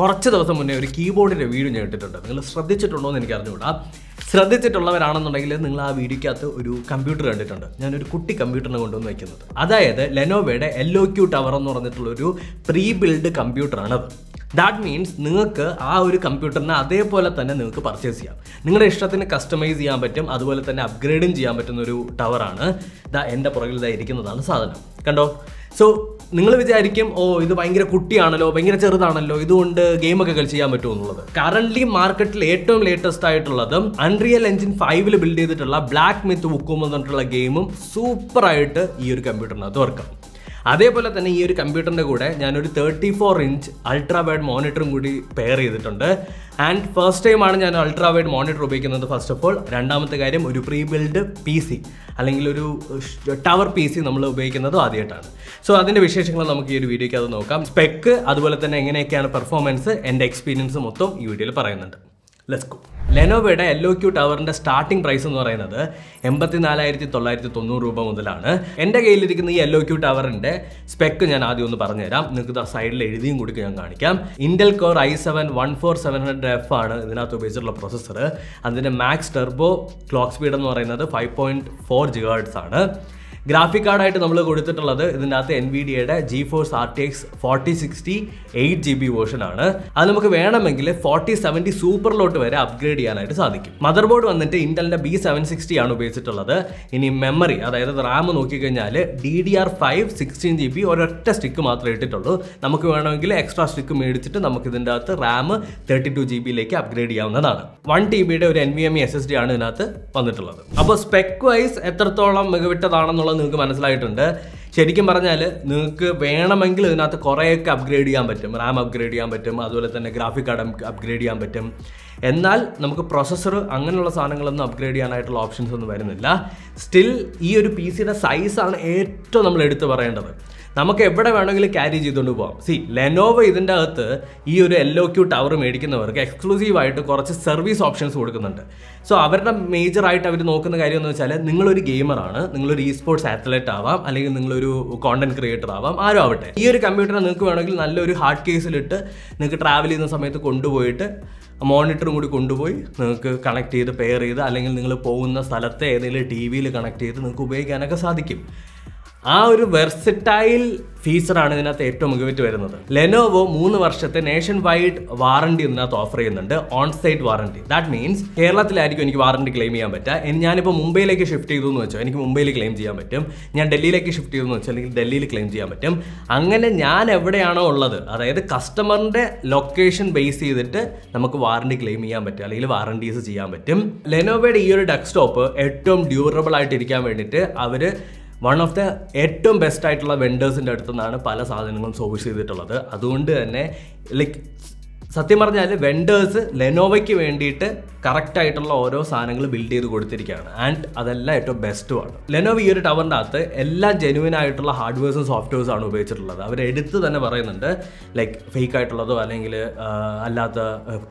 കുറച്ച് ദിവസം മുന്നേ ഒരു കീബോർഡിൻ്റെ വീഡിയോ ഞാൻ ഇട്ടിട്ടുണ്ട് നിങ്ങൾ ശ്രദ്ധിച്ചിട്ടുണ്ടോ എന്ന് എനിക്ക് അറിഞ്ഞുകൂടാ ശ്രദ്ധിച്ചിട്ടുള്ളവരാണെന്നുണ്ടെങ്കിൽ നിങ്ങൾ ആ വീഡിയോക്കകത്ത് ഒരു കമ്പ്യൂട്ടർ കണ്ടിട്ടുണ്ട് ഞാനൊരു കുട്ടി കമ്പ്യൂട്ടറിനെ കൊണ്ടുവന്ന് വയ്ക്കുന്നത് അതായത് ലെനോവയുടെ എല്ലോ ക്യൂ ടവർ എന്ന് പറഞ്ഞിട്ടുള്ളൊരു പ്രീ ബിൽഡ് കമ്പ്യൂട്ടറാണത് ദാറ്റ് മീൻസ് നിങ്ങൾക്ക് ആ ഒരു കമ്പ്യൂട്ടറിനെ അതേപോലെ തന്നെ നിങ്ങൾക്ക് പർച്ചേസ് ചെയ്യാം നിങ്ങളുടെ ഇഷ്ടത്തിന് കസ്റ്റമൈസ് ചെയ്യാൻ പറ്റും അതുപോലെ തന്നെ അപ്ഗ്രേഡും ചെയ്യാൻ പറ്റുന്ന ഒരു ടവറാണ് ദാ എൻ്റെ പുറകിൽ ഇതായിരിക്കുന്നതാണ് സാധനം കണ്ടോ സോ നിങ്ങൾ വിചാരിക്കും ഓ ഇത് ഭയങ്കര കുട്ടിയാണല്ലോ ഭയങ്കര ചെറുതാണല്ലോ ഇതുകൊണ്ട് ഗെയിമൊക്കെ കളിച്ച് ചെയ്യാൻ പറ്റുമോ എന്നുള്ളത് കറന്റ് മാർക്കറ്റിൽ ഏറ്റവും ലേറ്റസ്റ്റ് ആയിട്ടുള്ളത് അൺറിയൽ എഞ്ചിൻ ഫൈവിൽ ബിൽഡ് ചെയ്തിട്ടുള്ള ബ്ലാക്ക് മിത്ത് ബുക്കും എന്ന് പറഞ്ഞിട്ടുള്ള ഗെയിമും സൂപ്പറായിട്ട് ഈ ഒരു കമ്പ്യൂട്ടറിനകത്ത് വർക്കാം അതേപോലെ തന്നെ ഈ ഒരു കമ്പ്യൂട്ടറിൻ്റെ കൂടെ ഞാനൊരു thirty four inch ultra wide മോണിറ്ററും കൂടി പെയർ ചെയ്തിട്ടുണ്ട് ആൻഡ് ഫസ്റ്റ് ടൈമാണ് ഞാൻ അൾട്രാ വൈഡ് മോണിറ്റർ ഉപയോഗിക്കുന്നത് ഫസ്റ്റ് ഓഫ് ഓൾ രണ്ടാമത്തെ കാര്യം ഒരു പ്രീ ബിൽഡ് പി സി അല്ലെങ്കിൽ ഒരു ടവർ പി സി നമ്മൾ ഉപയോഗിക്കുന്നതും ആദ്യമായിട്ടാണ് സോ അതിൻ്റെ വിശേഷങ്ങൾ നമുക്ക് ഈ ഒരു വീഡിയോയ്ക്ക് അത് നോക്കാം സ്പെക്ക് അതുപോലെ തന്നെ എങ്ങനെയൊക്കെയാണ് പെർഫോമൻസ് എൻ്റെ എക്സ്പീരിയൻസ് മൊത്തം ഈ വീഡിയോയിൽ പറയുന്നുണ്ട് ലെറ്റ്സ് ഗോ ലെനോവയുടെ എല്ലോ ക്യൂ ടവറിൻ്റെ സ്റ്റാർട്ടിംഗ് പ്രൈസ് എന്ന് പറയുന്നത് എൺപത്തി നാലായിരത്തി തൊള്ളായിരത്തി തൊണ്ണൂറ് രൂപ മുതലാണ് എൻ്റെ കയ്യിലിരിക്കുന്ന ഈ എല്ലോ ക്യൂ ടവറിൻ്റെ സ്പെക്ക് ഞാൻ ആദ്യം ഒന്ന് പറഞ്ഞുതരാം നിങ്ങൾക്ക് സൈഡിൽ എഴുതിയും കൂടി ഞാൻ കാണിക്കാം Intel core I seven one four seven hundred F ആണ് ഇതിനകത്ത് ഉപയോഗിച്ചുള്ള പ്രൊസസ്സർ അതിൻ്റെ മാക്സ് ടെർബോ ക്ലോക്ക് സ്പീഡ് എന്ന് പറയുന്നത് ഫൈവ് പോയിൻറ്റ് ഫോർ ജിഗാർഡ്സ് ആണ് ഗ്രാഫിക് കാർഡായിട്ട് നമ്മൾ കൊടുത്തിട്ടുള്ളത് ഇതിൻ്റെ അകത്ത് എൻ വി ഡിയുടെ G force R T X forty sixty eight G B വേർഷനാണ് അത് നമുക്ക് വേണമെങ്കിൽ ഫോർട്ടി സെവൻറ്റി സൂപ്പറിലോട്ട് വരെ അപ്ഗ്രേഡ് ചെയ്യാനായിട്ട് സാധിക്കും മദർ ബോർഡ് വന്നിട്ട് ഇന്റലിന്റെ ബി സെവൻ സിക്സ്റ്റി ആണ് ഉപയോഗിച്ചിട്ടുള്ളത് ഇനി മെമ്മറി അതായത് റാം നോക്കിക്കഴിഞ്ഞാൽ D D R five sixteen G B ഒരൊറ്റ സ്റ്റിക്ക് മാത്രമേ ഇട്ടിട്ടുള്ളൂ നമുക്ക് വേണമെങ്കിൽ എക്സ്ട്രാ സ്റ്റിക്ക് മേടിച്ചിട്ട് നമുക്ക് ഇതിൻ്റെ അകത്ത് റാം തേർട്ടി ടു ജി ബിയിലേക്ക് അപ്ഗ്രേഡ് ചെയ്യാവുന്നതാണ് വൺ ടി ബിയുടെ ഒരു N V M S S D ആണ് ഇതിനകത്ത് വന്നിട്ടുള്ളത് അപ്പോൾ സ്പെക് വൈസ് എത്രത്തോളം മികവിട്ടതാണെന്നുള്ളത് എന്നുള്ളത് നിങ്ങൾക്ക് മനസ്സിലായിട്ടുണ്ട് ശരിക്കും പറഞ്ഞാൽ നിങ്ങൾക്ക് വേണമെങ്കിൽ ഇതിനകത്ത് കുറേയൊക്കെ അപ്ഗ്രേഡ് ചെയ്യാൻ പറ്റും റാം അപ്ഗ്രേഡ് ചെയ്യാൻ പറ്റും അതുപോലെ തന്നെ ഗ്രാഫിക് കാർഡ് അപ്ഗ്രേഡ് ചെയ്യാൻ പറ്റും എന്നാൽ നമുക്ക് പ്രൊസസ്സർ അങ്ങനെയുള്ള സാധനങ്ങളൊന്നും അപ്ഗ്രേഡ് ചെയ്യാനായിട്ടുള്ള ഓപ്ഷൻസ് ഒന്നും വരുന്നില്ല സ്റ്റിൽ ഈ ഒരു പി സിയുടെ സൈസാണ് ഏറ്റവും നമ്മൾ എടുത്തു പറയേണ്ടത് നമുക്ക് എവിടെ വേണമെങ്കിലും ക്യാരി ചെയ്തുകൊണ്ട് പോകാം സി ലെനോവോ ഇതിൻ്റെ അകത്ത് ഈ ഒരു എൽ ഒ ക്യൂ ടവർ മേടിക്കുന്നവർക്ക് എക്സ്ക്ലൂസീവായിട്ട് കുറച്ച് സർവീസ് ഓപ്ഷൻസ് കൊടുക്കുന്നുണ്ട് സോ അവരുടെ മേജറായിട്ട് അവർ നോക്കുന്ന കാര്യം എന്ന് വെച്ചാൽ നിങ്ങളൊരു ഗെയിമറാണ് നിങ്ങളൊരു ഇ സ്പോർട്സ് അത്ലറ്റ് ആവാം അല്ലെങ്കിൽ നിങ്ങളൊരു കോണ്ടന്റ് ക്രിയേറ്റർ ആവാം ആരും ആവട്ടെ ഈ ഒരു കമ്പ്യൂട്ടർ നിങ്ങൾക്ക് വേണമെങ്കിൽ നല്ലൊരു ഹാർഡ് കേസിലിട്ട് നിങ്ങൾക്ക് ട്രാവൽ ചെയ്യുന്ന സമയത്ത് കൊണ്ടുപോയിട്ട് മോണിറ്ററും കൂടി കൊണ്ടുപോയി നിങ്ങൾക്ക് കണക്ട് ചെയ്ത് പെയർ ചെയ്ത് അല്ലെങ്കിൽ നിങ്ങൾ പോകുന്ന സ്ഥലത്തെ ഏതെങ്കിലും ടി വിയിൽ കണക്ട് ചെയ്ത് നിങ്ങൾക്ക് ഉപയോഗിക്കാനൊക്കെ സാധിക്കും ആ ഒരു വെർസറ്റൈൽ ഫീച്ചറാണ് ഇതിനകത്ത് ഏറ്റവും മികവിറ്റ് വരുന്നത് ലെനോവോ മൂന്ന് വർഷത്തെ നേഷൻ വൈഡ് വാറണ്ടി ഇതിനകത്ത് ഓഫർ ചെയ്യുന്നുണ്ട് on site warranty that means കേരളത്തിലായിരിക്കും എനിക്ക് വാറണ്ടി ക്ലെയിം ചെയ്യാൻ പറ്റുക ഇനി ഞാനിപ്പോൾ മുംബൈയിലേക്ക് ഷിഫ്റ്റ് ചെയ്തു എന്ന് വെച്ചോ എനിക്ക് മുംബൈയിൽ ക്ലെയിം ചെയ്യാൻ പറ്റും ഞാൻ ഡൽഹിയിലേക്ക് ഷിഫ്റ്റ് ചെയ്തു എന്ന് വെച്ചാൽ അല്ലെങ്കിൽ ഡൽഹിയിൽ ക്ലെയിം ചെയ്യാൻ പറ്റും അങ്ങനെ ഞാൻ എവിടെയാണോ ഉള്ളത് അതായത് കസ്റ്റമറിൻ്റെ ലൊക്കേഷൻ ബേസ് ചെയ്തിട്ട് നമുക്ക് വാറണ്ടി ക്ലെയിം ചെയ്യാൻ പറ്റും അല്ലെങ്കിൽ വാറണ്ടീസ് ചെയ്യാൻ പറ്റും ലെനോവയുടെ ഈ ഒരു ഡെസ്ക്ടോപ്പ് ഏറ്റവും ഡ്യൂറബിൾ ആയിട്ടിരിക്കാൻ വേണ്ടിയിട്ട് അവർ വൺ ഓഫ് ദ ഏറ്റവും ബെസ്റ്റ് ആയിട്ടുള്ള വെൻഡേഴ്സിൻ്റെ അടുത്തു നിന്നാണ് പല സാധനങ്ങളും സോഴ്സ് ചെയ്തിട്ടുള്ളത് അതുകൊണ്ട് തന്നെ ലൈക്ക് സത്യം പറഞ്ഞാൽ വെൻഡേഴ്സ് ലെനോവയ്ക്ക് വേണ്ടിയിട്ട് കറക്റ്റ് ആയിട്ടുള്ള ഓരോ സാധനങ്ങൾ ബിൽഡ് ചെയ്ത് കൊടുത്തിരിക്കുകയാണ് ആൻഡ് അതെല്ലാം ഏറ്റവും ബെസ്റ്റുമാണ് ലെനോവ ഈ ഒരു ടവറിൻ്റെ അകത്ത് എല്ലാ ജെനുവിൻ ആയിട്ടുള്ള ഹാർഡ്വെയർസും സോഫ്റ്റ്വെയർസും ആണ് ഉപയോഗിച്ചിട്ടുള്ളത് അവർ എടുത്ത് തന്നെ പറയുന്നുണ്ട് ലൈക്ക് ഫേക്ക് ആയിട്ടുള്ളതോ അല്ലെങ്കിൽ അല്ലാത്ത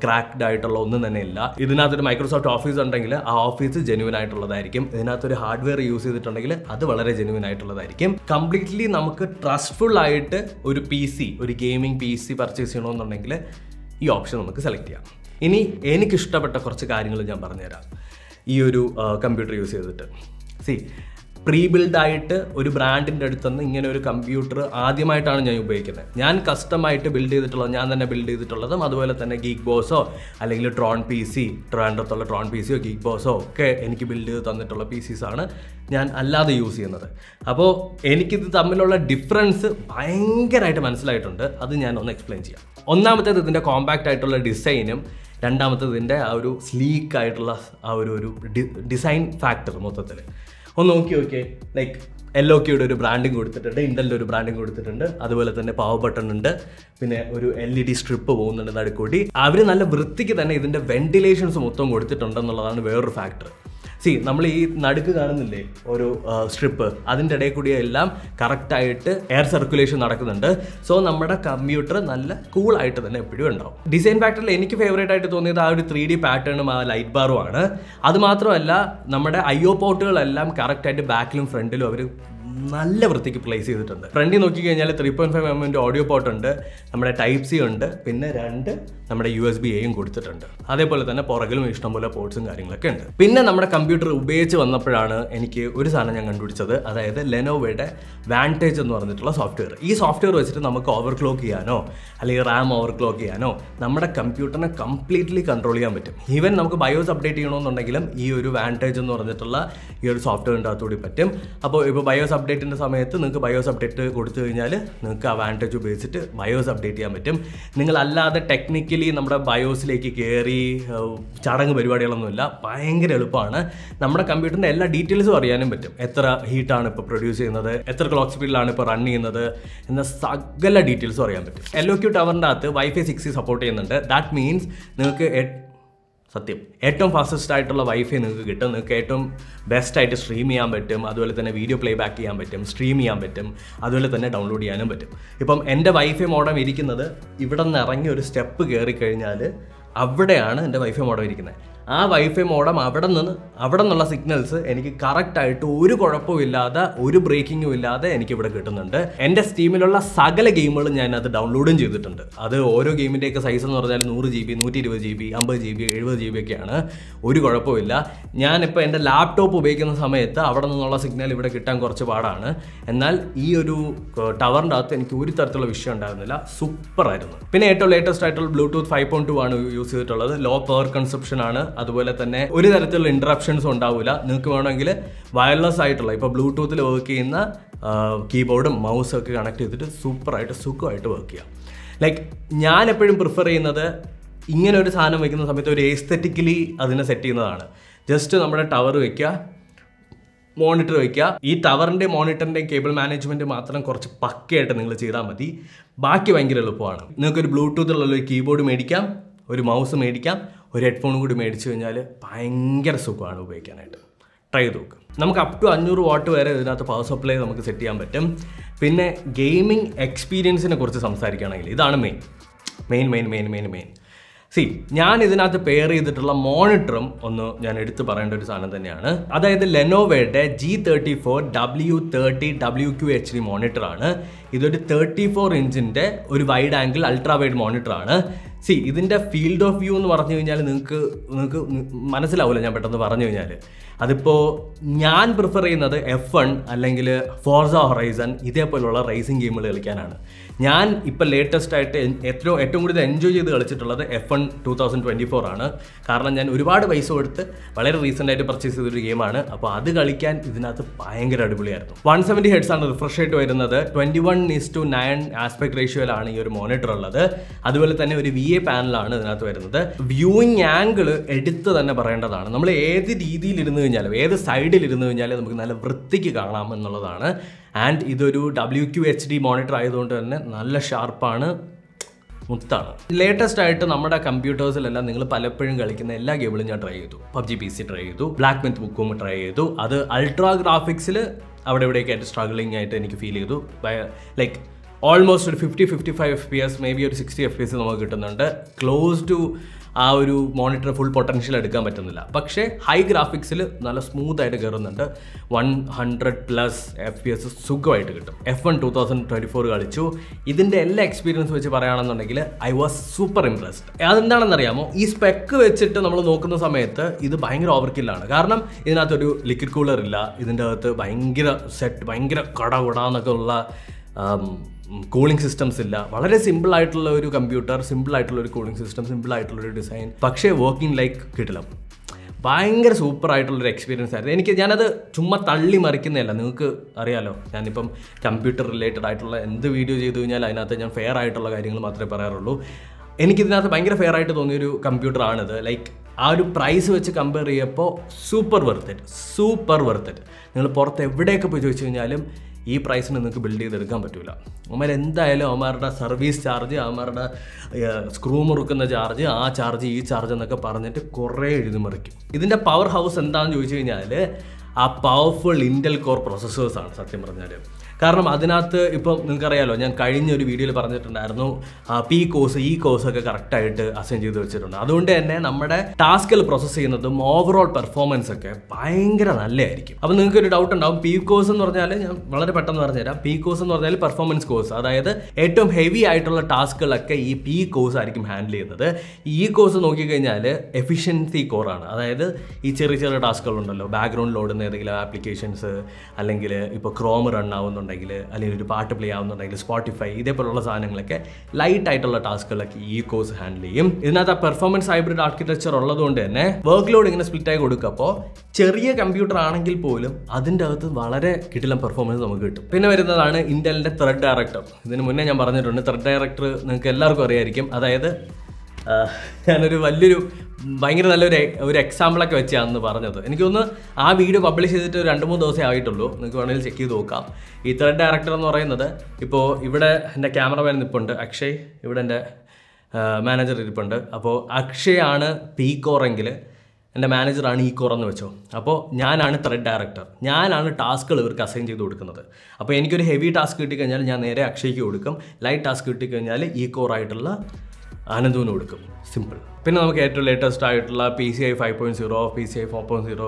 ക്രാക്ഡ് ആയിട്ടുള്ള ഒന്നും തന്നെ ഇല്ല ഇതിനകത്തൊരു മൈക്രോസോഫ്റ്റ് ഓഫീസ് ഉണ്ടെങ്കിൽ ആ ഓഫീസ് ജെനുവിൻ ആയിട്ടുള്ളതായിരിക്കും ഇതിനകത്തൊരു ഹാർഡ്വെയർ യൂസ് ചെയ്തിട്ടുണ്ടെങ്കിൽ അത് വളരെ ജെനുവിൻ ആയിട്ടുള്ളതായിരിക്കും കംപ്ലീറ്റ്ലി നമുക്ക് ട്രസ്റ്റ്ഫുൾ ആയിട്ട് ഒരു പി സി ഒരു ഗെയിമിംഗ് പി സി പർച്ചേസ് ചെയ്യണമെന്നുണ്ടെങ്കിൽ ഈ ഓപ്ഷൻ നമുക്ക് സെലക്ട് ചെയ്യാം ഇനി എനിക്കിഷ്ടപ്പെട്ട കുറച്ച് കാര്യങ്ങൾ ഞാൻ പറഞ്ഞുതരാം ഈ ഒരു കമ്പ്യൂട്ടർ യൂസ് ചെയ്തിട്ട് സി പ്രീ ബിൽഡായിട്ട് ഒരു ബ്രാൻഡിൻ്റെ അടുത്തുനിന്ന് ഇങ്ങനെ ഒരു കമ്പ്യൂട്ടർ ആദ്യമായിട്ടാണ് ഞാൻ ഉപയോഗിക്കുന്നത് ഞാൻ കസ്റ്റമായിട്ട് ബിൽഡ് ചെയ്തിട്ടുള്ളത് ഞാൻ തന്നെ ബിൽഡ് ചെയ്തിട്ടുള്ളതും അതുപോലെ തന്നെ ഗീക്ക് ബോസോ അല്ലെങ്കിൽ ട്രോൺ പി സി ട്രാൻഡത്തുള്ള ട്രോൺ പി സിയോ ഗീക്ക് ബോസോ ഒക്കെ എനിക്ക് ബിൽഡ് ചെയ്ത് തന്നിട്ടുള്ള പി സിസാണ് ഞാൻ അല്ലാതെ യൂസ് ചെയ്യുന്നത് അപ്പോൾ എനിക്കിത് തമ്മിലുള്ള ഡിഫറൻസ് ഭയങ്കരമായിട്ട് മനസ്സിലായിട്ടുണ്ട് അത് ഞാൻ ഒന്ന് എക്സ്പ്ലെയിൻ ചെയ്യാം ഒന്നാമത്തേത് ഇതിൻ്റെ കോമ്പാക്റ്റ് ആയിട്ടുള്ള ഡിസൈനും രണ്ടാമത്തേതിൻ്റെ ആ ഒരു സ്ലീക്ക് ആയിട്ടുള്ള ആ ഒരു ഒരു ഡിസൈൻ ഫാക്ടർ മൊത്തത്തിൽ ഒന്ന് നോക്കി നോക്കിയേ ലൈക്ക് എല്ലോ കെയുടെ ഒരു ബ്രാൻഡിങ് കൊടുത്തിട്ടുണ്ട് ഇൻഡലിൻ്റെ ഒരു ബ്രാൻഡിങ് കൊടുത്തിട്ടുണ്ട് അതുപോലെ തന്നെ പവർ ബട്ടൺ ഉണ്ട് പിന്നെ ഒരു എൽ ഇ ഡി സ്ട്രിപ്പ് പോകുന്നുണ്ട് നടുക്കൂടി അവർ നല്ല വൃത്തിക്ക് തന്നെ ഇതിൻ്റെ വെന്റിലേഷൻസ് മൊത്തം കൊടുത്തിട്ടുണ്ടെന്നുള്ളതാണ് വേറൊരു ഫാക്ടർ സി നമ്മൾ ഈ നടുക്ക് കാണുന്നില്ലേ ഒരു സ്ട്രിപ്പ് അതിൻ്റെ ഇടയിൽ കൂടി എല്ലാം കറക്റ്റായിട്ട് എയർ സർക്കുലേഷൻ നടക്കുന്നുണ്ട് സോ നമ്മുടെ കമ്പ്യൂട്ടർ നല്ല കൂളായിട്ട് തന്നെ എപ്പോഴും ഉണ്ടാവും ഡിസൈൻ ഫാക്ടറിൽ എനിക്ക് ഫേവറേറ്റ് ആയിട്ട് തോന്നിയത് ആ ഒരു ത്രീ ഡി പാറ്റേണും ആ ലൈറ്റ് ബാറും ആണ് അതുമാത്രമല്ല നമ്മുടെ ഐ ഒ പോർട്ടുകളെല്ലാം കറക്റ്റായിട്ട് ബാക്കിലും ഫ്രണ്ടിലും അവർ നല്ല വൃത്തിക്ക് പ്ലേസ് ചെയ്തിട്ടുണ്ട് ഫ്രണ്ടിൽ നോക്കിക്കഴിഞ്ഞാൽ ത്രീ പോയിന്റ് ഫൈവ് എൻ്റെ ഓഡിയോ പോർട്ട് ഉണ്ട് നമ്മുടെ ടൈപ്പ് സി ഉണ്ട് പിന്നെ രണ്ട് നമ്മുടെ യു എസ് ബി എയും കൊടുത്തിട്ടുണ്ട് അതേപോലെ തന്നെ പുറകിലും ഇഷ്ടംപോലെ പോർട്സും കാര്യങ്ങളൊക്കെ ഉണ്ട് പിന്നെ നമ്മുടെ കമ്പ്യൂട്ടർ ഉപയോഗിച്ച് വന്നപ്പോഴാണ് എനിക്ക് ഒരു സാധനം ഞാൻ കണ്ടുപിടിച്ചത് അതായത് ലെനോവയുടെ വാൻറ്റേജ് എന്ന് പറഞ്ഞിട്ടുള്ള സോഫ്റ്റ്വെയർ ഈ സോഫ്റ്റ്വെയർ വെച്ചിട്ട് നമുക്ക് ഓവർക്ലോക്ക് ചെയ്യാനോ അല്ലെങ്കിൽ റാം ഓവർക്ലോക്ക് ചെയ്യാനോ നമ്മുടെ കമ്പ്യൂട്ടറിനെ കംപ്ലീറ്റ്ലി കൺട്രോൾ ചെയ്യാൻ പറ്റും ഈവൻ നമുക്ക് ബയോസ് അപ്ഡേറ്റ് ചെയ്യണമെന്നുണ്ടെങ്കിലും ഈ ഒരു വാൻറ്റേജ് എന്ന് പറഞ്ഞിട്ടുള്ള ഈ ഒരു സോഫ്റ്റ്വെയറിൻ്റെ അകത്തുകൂടി പറ്റും അപ്പോൾ ഇപ്പോൾ ബയോസ് അപ്ഡേറ്റിൻ്റെ സമയത്ത് നിങ്ങൾക്ക് ബയോസ് അപ്ഡേറ്റ് കൊടുത്തു കഴിഞ്ഞാൽ നിങ്ങൾക്ക് അഡ്വാൻറ്റേജ് ഉപയോഗിച്ചിട്ട് ബയോസ് അപ്ഡേറ്റ് ചെയ്യാൻ പറ്റും നിങ്ങളല്ലാതെ ടെക്നിക്കലി നമ്മുടെ ബയോസിലേക്ക് കയറി ചടങ്ങ് പരിപാടികളൊന്നുമില്ല ഭയങ്കര എളുപ്പമാണ് നമ്മുടെ കമ്പ്യൂട്ടറിൻ്റെ എല്ലാ ഡീറ്റെയിൽസും അറിയാനും പറ്റും എത്ര ഹീറ്റാണ് ഇപ്പോൾ പ്രൊഡ്യൂസ് ചെയ്യുന്നത് എത്ര ക്ലോക്ക് സ്പീഡിലാണ് ഇപ്പോൾ റൺ ചെയ്യുന്നത് എന്ന സകല ഡീറ്റെയിൽസും അറിയാൻ പറ്റും എല്ലോ ക്യൂ ടവറിൻ്റെ അകത്ത് വൈഫൈ സിക്സ് സപ്പോർട്ട് ചെയ്യുന്നുണ്ട് ദാറ്റ് മീൻസ് നിങ്ങൾക്ക് സത്യം ഏറ്റവും ഫാസ്റ്റസ്റ്റ് ആയിട്ടുള്ള വൈഫൈ നിങ്ങൾക്ക് കിട്ടും നിങ്ങൾക്ക് ഏറ്റവും ബെസ്റ്റായിട്ട് സ്ട്രീം ചെയ്യാൻ പറ്റും അതുപോലെ തന്നെ വീഡിയോ പ്ലേ ബാക്ക് ചെയ്യാൻ പറ്റും സ്ട്രീം ചെയ്യാൻ പറ്റും അതുപോലെ തന്നെ ഡൗൺലോഡ് ചെയ്യാനും പറ്റും ഇപ്പം എൻ്റെ വൈഫൈ മോഡം ഇരിക്കുന്നത് ഇവിടെ നിന്ന് ഇറങ്ങി ഒരു സ്റ്റെപ്പ് കയറി കഴിഞ്ഞാൽ അവിടെയാണ് എൻ്റെ വൈഫൈ മോഡം ഇരിക്കുന്നത് ആ വൈഫൈ മോഡം അവിടെ നിന്ന് അവിടെ നിന്നുള്ള സിഗ്നൽസ് എനിക്ക് കറക്റ്റായിട്ട് ഒരു കുഴപ്പവും ഇല്ലാതെ ഒരു ബ്രേക്കിങ്ങും ഇല്ലാതെ എനിക്ക് ഇവിടെ കിട്ടുന്നുണ്ട് എൻ്റെ സ്റ്റീമിലുള്ള സകല ഗെയിമുകളും ഞാൻ അത് ഡൗൺലോഡും ചെയ്തിട്ടുണ്ട് അത് ഓരോ ഗെയിമിൻ്റെയൊക്കെ സൈസ് എന്ന് പറഞ്ഞാൽ നൂറ് ജി ബി നൂറ്റി ഇരുപത് ജി ബി അമ്പത് ജി ബി എഴുപത് ജി ബി ഒക്കെയാണ് ഒരു കുഴപ്പമില്ല ഞാനിപ്പോൾ എൻ്റെ ലാപ്ടോപ്പ് ഉപയോഗിക്കുന്ന സമയത്ത് അവിടെ നിന്നുള്ള സിഗ്നൽ ഇവിടെ കിട്ടാൻ കുറച്ച് പാടാണ് എന്നാൽ ഈ ഒരു ടവറിൻ്റെ അകത്ത് എനിക്ക് ഒരു തരത്തിലുള്ള വിഷയം ഉണ്ടായിരുന്നില്ല സൂപ്പറായിരുന്നു പിന്നെ ഏറ്റവും ലേറ്റസ്റ്റ് ആയിട്ടുള്ള ബ്ലൂടൂത്ത് ഫൈവ് പോയിൻറ്റ് ടു ആണ് യൂസ് ചെയ്തിട്ടുള്ളത് ലോ പവർ കൺസെപ്ഷൻ ആണ് അതുപോലെ തന്നെ ഒരു തരത്തിലുള്ള ഇൻട്രപ്ഷൻസ് ഉണ്ടാവില്ല നിങ്ങൾക്ക് വേണമെങ്കിൽ വയർലെസ് ആയിട്ടുള്ള ഇപ്പോൾ ബ്ലൂടൂത്തിൽ വർക്ക് ചെയ്യുന്ന കീബോർഡും മൗസും ഒക്കെ കണക്ട് ചെയ്തിട്ട് സൂപ്പറായിട്ട് സുഖമായിട്ട് വർക്ക് ചെയ്യാം ലൈക്ക് ഞാൻ എപ്പോഴും പ്രിഫർ ചെയ്യുന്നത് ഇങ്ങനെ ഒരു സാധനം വെക്കുന്ന സമയത്ത് ഒരു എസ്തെറ്റിക്കലി അതിനെ സെറ്റ് ചെയ്യുന്നതാണ് ജസ്റ്റ് നമ്മുടെ ടവർ വെക്കുക മോണിറ്റർ വയ്ക്കുക ഈ ടവറിൻ്റെ മോണിറ്ററിൻ്റെയും കേബിൾ മാനേജ്മെൻറ്റ് മാത്രം കുറച്ച് പക്കയായിട്ട് നിങ്ങൾ ചെയ്താൽ മതി ബാക്കി ഭയങ്കര എളുപ്പമാണ് നിങ്ങൾക്കൊരു ബ്ലൂടൂത്തിലുള്ള ഒരു കീബോർഡ് മേടിക്കാം ഒരു മൗസ് മേടിക്കാം ഒരു ഹെഡ്ഫോൺ കൂടി മേടിച്ചു കഴിഞ്ഞാൽ ഭയങ്കര സുഖമാണ് ഉപയോഗിക്കാനായിട്ട് ട്രൈ ചെയ്ത് നോക്കുക നമുക്ക് അപ് ടു അഞ്ഞൂറ് വാട്ട് വരെ ഇതിനകത്ത് പവർ സപ്ലൈ നമുക്ക് സെറ്റ് ചെയ്യാൻ പറ്റും പിന്നെ ഗെയിമിംഗ് എക്സ്പീരിയൻസിനെ കുറിച്ച് സംസാരിക്കുകയാണെങ്കിൽ ഇതാണ് main main main main main main see ഞാൻ ഇതിനകത്ത് പെയർ ചെയ്തിട്ടുള്ള മോണിറ്ററും ഒന്ന് ഞാൻ എടുത്തു പറയേണ്ട ഒരു സാധനം തന്നെയാണ് അതായത് ലെനോവയുടെ G thirty four W thirty W Q H D ആണ് ഇതൊരു തേർട്ടി ഫോർ ഇഞ്ചിൻ്റെ ഒരു wide angle ultra wide monitor ആണ് സി ഇതിൻ്റെ ഫീൽഡ് ഓഫ് വ്യൂ എന്ന് പറഞ്ഞു കഴിഞ്ഞാൽ നിങ്ങൾക്ക് നിങ്ങൾക്ക് മനസ്സിലാവില്ല ഞാൻ പെട്ടെന്ന് പറഞ്ഞു കഴിഞ്ഞാൽ അതിപ്പോൾ ഞാൻ പ്രിഫർ ചെയ്യുന്നത് എഫ് വൺ അല്ലെങ്കിൽ ഫോർസ ഹൊറൈസൺ ഇതേപോലുള്ള റേസിംഗ് ഗെയിമുകൾ കളിക്കാനാണ് ഞാൻ ഇപ്പോൾ ലേറ്റസ്റ്റ് ആയിട്ട് എത്രയോ ഏറ്റവും കൂടുതൽ എൻജോയ് ചെയ്ത് കളിച്ചിട്ടുള്ളത് F one two thousand twenty four ആണ് കാരണം ഞാൻ ഒരുപാട് പൈസ കൊടുത്ത് വളരെ റീസെൻ്റ് ആയിട്ട് പർച്ചേസ് ചെയ്തൊരു ഗെയിമാണ് അപ്പോൾ അത് കളിക്കാൻ ഇതിനകത്ത് ഭയങ്കര അടിപൊളിയായിരുന്നു വൺ സെവൻറ്റി ഹെഡ്സ് ആണ് റിഫ്രഷ് ആയിട്ട് വരുന്നത് twenty one is to nine aspect റേഷ്യോയിലാണ് ഈ ഒരു മോണിറ്റർ ഉള്ളത് അതുപോലെ തന്നെ ഒരു വി എ പാനലാണ് ഇതിനകത്ത് വരുന്നത് വ്യൂയിങ് ആംഗിൾ എടുത്ത് തന്നെ പറയേണ്ടതാണ് നമ്മൾ ഏത് രീതിയിൽ ഇരുന്ന് കഴിഞ്ഞാലും ഏത് സൈഡിൽ ഇരുന്ന് കഴിഞ്ഞാലും നമുക്ക് നല്ല വൃത്തിക്ക് കാണാം എന്നുള്ളതാണ് ആൻഡ് ഇതൊരു W Q H D monitor ആയതുകൊണ്ട് തന്നെ നല്ല ഷാർപ്പാണ് മുത്താണ് ലേറ്റസ്റ്റ് ആയിട്ട് നമ്മുടെ കമ്പ്യൂട്ടേഴ്സിലെല്ലാം നിങ്ങൾ പലപ്പോഴും കളിക്കുന്ന എല്ലാ ഗെയിമുകളും ഞാൻ ട്രൈ ചെയ്തു പബ്ജി പി സി ട്രൈ ചെയ്തു ബ്ലാക്ക് മെത്ത് ബുക്കും ട്രൈ ചെയ്തു അത് അൾട്രാ ഗ്രാഫിക്സിൽ അവിടെ ഇവിടെയൊക്കെ ആയിട്ട് സ്ട്രഗ്ലിംഗ് ആയിട്ട് എനിക്ക് ഫീൽ ചെയ്തു ലൈക്ക് ഓൾമോസ്റ്റ് ഒരു fifty fifty five F P S maybe ഒരു സിക്സ്റ്റി എഫ് പി എസ് നമുക്ക് കിട്ടുന്നുണ്ട് ക്ലോസ് ടു ആ ഒരു മോണിറ്റർ ഫുൾ പൊട്ടൻഷ്യൽ എടുക്കാൻ പറ്റുന്നില്ല പക്ഷേ ഹൈ ഗ്രാഫിക്സിൽ നല്ല സ്മൂത്ത് ആയിട്ട് കയറുന്നുണ്ട് one hundred plus F P S സുഖമായിട്ട് കിട്ടും F one two thousand twenty four കളിച്ചു ഇതിൻ്റെ എല്ലാ എക്സ്പീരിയൻസ് വെച്ച് പറയുകയാണെന്നുണ്ടെങ്കിൽ ഐ വാസ് സൂപ്പർ ഇംപ്രസ്ഡ് അതെന്താണെന്നറിയാമോ ഈ സ്പെക്ക് വെച്ചിട്ട് നമ്മൾ നോക്കുന്ന സമയത്ത് ഇത് ഭയങ്കര കില്ലാണ് കാരണം ഇതിനകത്തൊരു ലിക്വിഡ് കൂളർ ഇല്ല ഇതിൻ്റെ അകത്ത് ഭയങ്കര സെറ്റ് ഭയങ്കര കട കുടാന്നൊക്കെ ഉള്ള കൂളിംഗ് സിസ്റ്റംസ് ഇല്ല വളരെ സിമ്പിൾ ആയിട്ടുള്ള ഒരു കമ്പ്യൂട്ടർ സിമ്പിൾ ആയിട്ടുള്ള ഒരു കൂളിംഗ് സിസ്റ്റം സിമ്പിൾ ആയിട്ടുള്ള ഒരു ഡിസൈൻ പക്ഷേ വർക്കിംഗ് ലൈക്ക് കിട്ടില്ല ഭയങ്കര സൂപ്പർ ആയിട്ടുള്ളൊരു എക്സ്പീരിയൻസ് ആയിരുന്നു എനിക്ക് ഞാനത് ചുമ്മാ തള്ളി മറിക്കുന്നതല്ല നിങ്ങൾക്ക് അറിയാലോ ഞാനിപ്പം കമ്പ്യൂട്ടർ റിലേറ്റഡ് ആയിട്ടുള്ള എന്ത് വീഡിയോ ചെയ്തു കഴിഞ്ഞാൽ അതിനകത്ത് ഞാൻ ഫെയർ ആയിട്ടുള്ള കാര്യങ്ങൾ മാത്രമേ പറയാറുള്ളൂ എനിക്കിതിനകത്ത് ഭയങ്കര ഫെയർ ആയിട്ട് തോന്നിയൊരു കമ്പ്യൂട്ടറാണിത് ലൈക്ക് ആ ഒരു പ്രൈസ് വെച്ച് കമ്പയർ ചെയ്യപ്പോൾ super worth it super worth it നിങ്ങൾ പുറത്ത് എവിടെയൊക്കെ പോയി ചോദിച്ചു കഴിഞ്ഞാലും ഈ പ്രൈസിന് നിങ്ങൾക്ക് ബിൽഡ് ചെയ്തെടുക്കാൻ പറ്റില്ല അവന്മാർ എന്തായാലും അവന്മാരുടെ സർവീസ് ചാർജ് അവന്മാരുടെ സ്ക്രൂ മുറുക്കുന്ന ചാർജ് ആ ചാർജ് ഈ ചാർജ് എന്നൊക്കെ പറഞ്ഞിട്ട് കുറേ എഴുതി മറിക്കും ഇതിൻ്റെ പവർ ഹൗസ് എന്താണെന്ന് ചോദിച്ചു കഴിഞ്ഞാൽ ആ പവർഫുൾ ഇൻ്റൽ കോർ പ്രോസസ്സേഴ്സാണ് സത്യം പറഞ്ഞാൽ കാരണം അതിനകത്ത് ഇപ്പം നിങ്ങൾക്കറിയാലോ ഞാൻ കഴിഞ്ഞ ഒരു വീഡിയോയിൽ പറഞ്ഞിട്ടുണ്ടായിരുന്നു പി കോഴ്സ് ഈ കോഴ്സ് ഒക്കെ കറക്റ്റായിട്ട് അസൈൻ ചെയ്ത് വെച്ചിട്ടുണ്ട് അതുകൊണ്ട് തന്നെ നമ്മുടെ ടാസ്കിൽ പ്രോസസ്സ് ചെയ്യുന്നതും ഓവറോൾ പെർഫോമൻസ് ഒക്കെ ഭയങ്കര നല്ലതായിരിക്കും അപ്പോൾ നിങ്ങൾക്ക് ഒരു ഡൗട്ട് ഉണ്ടാവും പി കോഴ്സ് എന്ന് പറഞ്ഞാൽ ഞാൻ വളരെ പെട്ടെന്ന് പറഞ്ഞുതരാം പി കോഴ്സ് എന്ന് പറഞ്ഞാൽ പെർഫോമൻസ് കോഴ്സ് അതായത് ഏറ്റവും ഹെവി ആയിട്ടുള്ള ടാസ്കുകളൊക്കെ ഈ പി കോഴ്സ് ആയിരിക്കും ഹാൻഡിൽ ചെയ്യുന്നത് ഈ കോഴ്സ് നോക്കിക്കഴിഞ്ഞാൽ എഫിഷ്യൻസി കോറാണ് അതായത് ഈ ചെറിയ ചെറിയ ടാസ്കുകളുണ്ടല്ലോ ബാക്ക്ഗ്രൗണ്ടിൽ ഓടുന്ന ഏതെങ്കിലും ആപ്ലിക്കേഷൻസ് അല്ലെങ്കിൽ ഇപ്പോൾ ക്രോം റൺ ആവുന്നുണ്ട് ആവുന്നുണ്ടെങ്കിൽ അല്ലെങ്കിൽ ഒരു പാട്ട് പ്ലേ ആവുന്നുണ്ടെങ്കിൽ സ്പോട്ടിഫൈ ഇതേപോലുള്ള സാധനങ്ങളൊക്കെ ലൈറ്റ് ആയിട്ടുള്ള ടാസ്കുകളൊക്കെ ഈ കോഴ്സ് ഹാൻഡിൽ ചെയ്യും ഇതിനകത്ത് ആ പെർഫോമൻസ് ഹൈബ്രിഡ് ആർക്കിടെക്ചർ ഉള്ളതുകൊണ്ട് തന്നെ വർക്ക് ലോഡ് ഇങ്ങനെ സ്പ്ലിറ്റ് ആയി കൊടുക്കുമ്പോൾ ചെറിയ കമ്പ്യൂട്ടർ ആണെങ്കിൽ പോലും അതിൻ്റെ അകത്ത് വളരെ കിട്ടില്ല പെർഫോമൻസ് നമുക്ക് കിട്ടും പിന്നെ വരുന്നതാണ് ഇന്റലിൻ്റെ ത്രെഡ് ഡയറക്ടർ ഇതിന് മുന്നേ ഞാൻ പറഞ്ഞിട്ടുണ്ട് ത്രെഡ് ഡയറക്ടർ നിങ്ങൾക്ക് എല്ലാവർക്കും അറിയായിരിക്കും അതായത് ഞാനൊരു വലിയൊരു ഭയങ്കര നല്ലൊരു ഒരു എക്സാമ്പിളൊക്കെ വെച്ചാണെന്ന് പറഞ്ഞത് എനിക്ക് ആ വീഡിയോ പബ്ലിഷ് ചെയ്തിട്ട് രണ്ട് മൂന്ന് ദിവസമേ ആയിട്ടുള്ളൂ നിങ്ങൾക്ക് വേണമെങ്കിൽ ചെക്ക് ചെയ്ത് നോക്കാം ഈ ത്രെഡ് ഡയറക്ടർ എന്ന് പറയുന്നത് ഇപ്പോൾ ഇവിടെ എൻ്റെ ക്യാമറമാൻ നിൽപ്പുണ്ട് അക്ഷയ് ഇവിടെ എൻ്റെ മാനേജർ ഇരിപ്പുണ്ട് അപ്പോൾ അക്ഷയാണ് പി കോറെങ്കിൽ എൻ്റെ മാനേജറാണ് ഈ കോറെന്ന് വെച്ചോ അപ്പോൾ ഞാനാണ് ത്രെഡ് ഡയറക്ടർ ഞാനാണ് ടാസ്കുകൾ ഇവർക്ക് അസൈൻ ചെയ്ത് കൊടുക്കുന്നത് അപ്പോൾ എനിക്കൊരു ഹെവി ടാസ്ക് കിട്ടിക്കഴിഞ്ഞാൽ ഞാൻ നേരെ അക്ഷയ്ക്ക് കൊടുക്കും ലൈറ്റ് ടാസ്ക് കിട്ടിക്കഴിഞ്ഞാൽ ഈ e കോറായിട്ടുള്ള ആനന്ദവും കൊടുക്കും സിമ്പിൾ പിന്നെ നമുക്ക് ഏറ്റവും ലേറ്റസ്റ്റ് ആയിട്ടുള്ള P C I five point zero P C I four point zero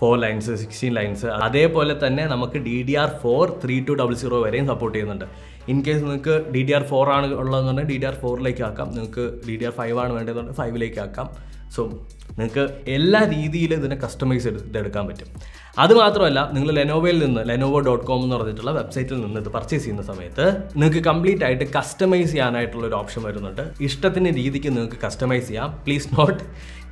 four lanes sixteen lanes അതേപോലെ തന്നെ നമുക്ക് D D R four three two double zero വരെയും സപ്പോർട്ട് ചെയ്യുന്നുണ്ട് ഇൻ കേസ് നിങ്ങൾക്ക് ഡി ഡി ആർ ഫോർ ആണ് ഉള്ളതെന്നുണ്ടെങ്കിൽ D D R ഫോറിലേക്ക് ആക്കാം നിങ്ങൾക്ക് ഡി ഡി ആർ ഫൈവ് ആണ് വേണ്ടതെന്നുണ്ടെങ്കിൽ ഫൈവിലേക്ക് ആക്കാം സോ നിങ്ങൾക്ക് എല്ലാ രീതിയിലും ഇതിനെ കസ്റ്റമൈസ് ചെയ്തെടുക്കാൻ പറ്റും അതുമാത്രമല്ല നിങ്ങൾ ലെനോവയിൽ നിന്ന് ലെനോവോ ഡോട്ട് കോം എന്ന് പറഞ്ഞിട്ടുള്ള വെബ്സൈറ്റിൽ നിന്ന് ഇത് പർച്ചേസ് ചെയ്യുന്ന സമയത്ത് നിങ്ങൾക്ക് കംപ്ലീറ്റ് ആയിട്ട് കസ്റ്റമൈസ് ചെയ്യാനായിട്ടുള്ള ഒരു ഓപ്ഷൻ വരുന്നുണ്ട് ഇഷ്ടത്തിന് രീതിക്ക് നിങ്ങൾക്ക് കസ്റ്റമൈസ് ചെയ്യാം പ്ലീസ് നോട്ട്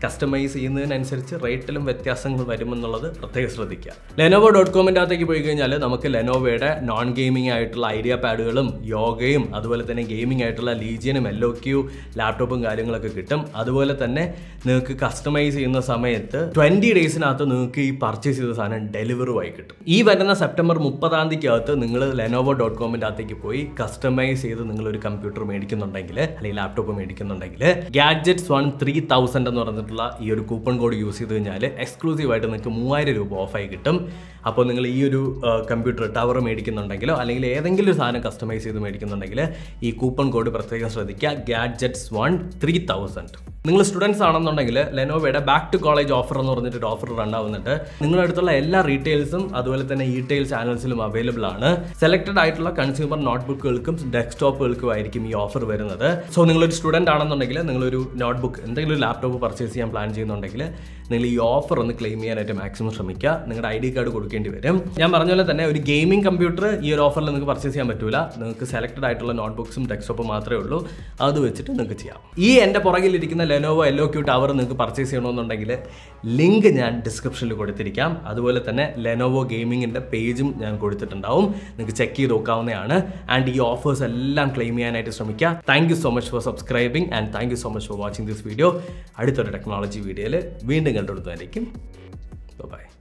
കസ്റ്റമൈസ് ചെയ്യുന്നതിനനുസരിച്ച് റേറ്റിലും വ്യത്യാസങ്ങൾ വരുമെന്നുള്ളത് പ്രത്യേകം ശ്രദ്ധിക്കുക ലെനോവോ ഡോട്ട് കോമിൻ്റെ അകത്തേക്ക് പോയി കഴിഞ്ഞാൽ നമുക്ക് ലെനോവയുടെ നോൺ ഗെയിമിംഗ് ആയിട്ടുള്ള ഐഡിയ പാഡുകളും യോഗയും അതുപോലെ തന്നെ ഗെയിമിംഗ് ആയിട്ടുള്ള ലീജിയനും എല്ലോ ക്യൂ ലാപ്ടോപ്പും കാര്യങ്ങളൊക്കെ കിട്ടും അതുപോലെ തന്നെ നിങ്ങൾക്ക് കസ്റ്റമൈസ് ചെയ്യുന്ന സമയത്ത് ട്വൻറ്റി ഡേയ്സിനകത്ത് നിങ്ങൾക്ക് ഈ പർച്ചേസ് ചെയ്ത സാധനം ഡെലിവറുമായി കിട്ടും ഈ വരുന്ന സെപ്റ്റംബർ മുപ്പതാം അകത്ത് നിങ്ങൾ ലെനോവോ ഡോട്ട് കോമിൻ്റെ അകത്തേക്ക് പോയി കസ്റ്റമൈസ് ചെയ്ത് നിങ്ങൾ ഒരു കമ്പ്യൂട്ടർ മേടിക്കുന്നുണ്ടെങ്കിൽ അല്ലെങ്കിൽ ലാപ്ടോപ്പ് മേടിക്കുന്നുണ്ടെങ്കിൽ ഗാഡ്ജറ്റ്സ് വൺ ത്രീ തൗസൻഡ് എന്ന് പറഞ്ഞിട്ട് ആയിട്ടുള്ള ഈ ഒരു കൂപ്പൺ കോഡ് യൂസ് ചെയ്ത് കഴിഞ്ഞാൽ എക്സ്ക്ലൂസീവായിട്ട് നിങ്ങൾക്ക് മൂവായിരം രൂപ ഓഫായി കിട്ടും അപ്പോൾ നിങ്ങൾ ഈ ഒരു കമ്പ്യൂട്ടർ ടവർ മേടിക്കുന്നുണ്ടെങ്കിലോ അല്ലെങ്കിൽ ഏതെങ്കിലും ഒരു സാധനം കസ്റ്റമൈസ് ചെയ്ത് മേടിക്കുന്നുണ്ടെങ്കിൽ ഈ കൂപ്പൺ കോഡ് പ്രത്യേകം ശ്രദ്ധിക്കുക ഗാഡ്ജറ്റ്സ് വൺ ത്രീ തൗസൻഡ് നിങ്ങൾ സ്റ്റുഡൻസ് ആണെന്നുണ്ടെങ്കിൽ ലെനോവയുടെ ബാക്ക് ടു കോളേജ് ഓഫർ എന്ന് പറഞ്ഞിട്ട് ഒരു ഓഫർ റൺ ആവുന്നുണ്ട് നിങ്ങളുടെ അടുത്തുള്ള എല്ലാ റീറ്റെയിൽസും അതുപോലെ തന്നെ ടെയിൽ ചാനൽസിലും അവൈലബിൾ ആണ് സെലക്റ്റഡ് ആയിട്ടുള്ള കൺസ്യൂമർ നോട്ട്ബുക്കുകൾക്കും ഡെസ്ക്ടോപ്പുകൾക്കും ആയിരിക്കും ഈ ഓഫർ വരുന്നത് സോ നിങ്ങളൊരു സ്റ്റുഡൻ്റ് ആണെന്നുണ്ടെങ്കിൽ നിങ്ങളൊരു നോട്ട്ബുക്ക് എന്തെങ്കിലും ഒരു ലാപ്ടോപ്പ് പർച്ചേസ് ചെയ്യാൻ പ്ലാൻ ചെയ്യുന്നുണ്ടെങ്കിൽ നിങ്ങൾ ഈ ഓഫർ ഒന്ന് ക്ലെയിം ചെയ്യാനായിട്ട് മാക്സിമം ശ്രമിക്കുക നിങ്ങളുടെ ഐ ഡി കാർഡ് കൊടുക്കുക കൊടുക്കേണ്ടി വരും ഞാൻ പറഞ്ഞ പോലെ തന്നെ ഒരു ഗെയിമിംഗ് കമ്പ്യൂട്ടർ ഈ ഒരു ഓഫറിൽ നിങ്ങൾക്ക് പർച്ചേസ് ചെയ്യാൻ പറ്റൂല നിങ്ങൾക്ക് സെലക്ടഡ് ആയിട്ടുള്ള നോട്ട്ബുക്സും ഡെസ്ക്ടോപ്പും മാത്രമേ ഉള്ളൂ അത് വെച്ചിട്ട് നിങ്ങൾക്ക് ചെയ്യാം ഈ എൻ്റെ പുറകിലിരിക്കുന്ന ലെനോവോ എല്ലോ ക്യൂ ടവർ നിങ്ങൾക്ക് പർച്ചേസ് ചെയ്യണമെന്നുണ്ടെങ്കിൽ ലിങ്ക് ഞാൻ ഡിസ്ക്രിപ്ഷനിൽ കൊടുത്തിരിക്കാം അതുപോലെ തന്നെ ലെനോവോ ഗെയിമിങ്ങിൻ്റെ പേജും ഞാൻ കൊടുത്തിട്ടുണ്ടാവും നിങ്ങൾക്ക് ചെക്ക് ചെയ്ത് നോക്കാവുന്നതാണ് ആൻഡ് ഈ ഓഫേഴ്സ് എല്ലാം ക്ലെയിം ചെയ്യാനായിട്ട് ശ്രമിക്കുക thank so much for subscribing and thank so much for watching this video അടുത്തൊരു ടെക്നോളജി വീഡിയോയിൽ വീണ്ടും കണ്ടുകൊടുത്തായിരിക്കും ബൈ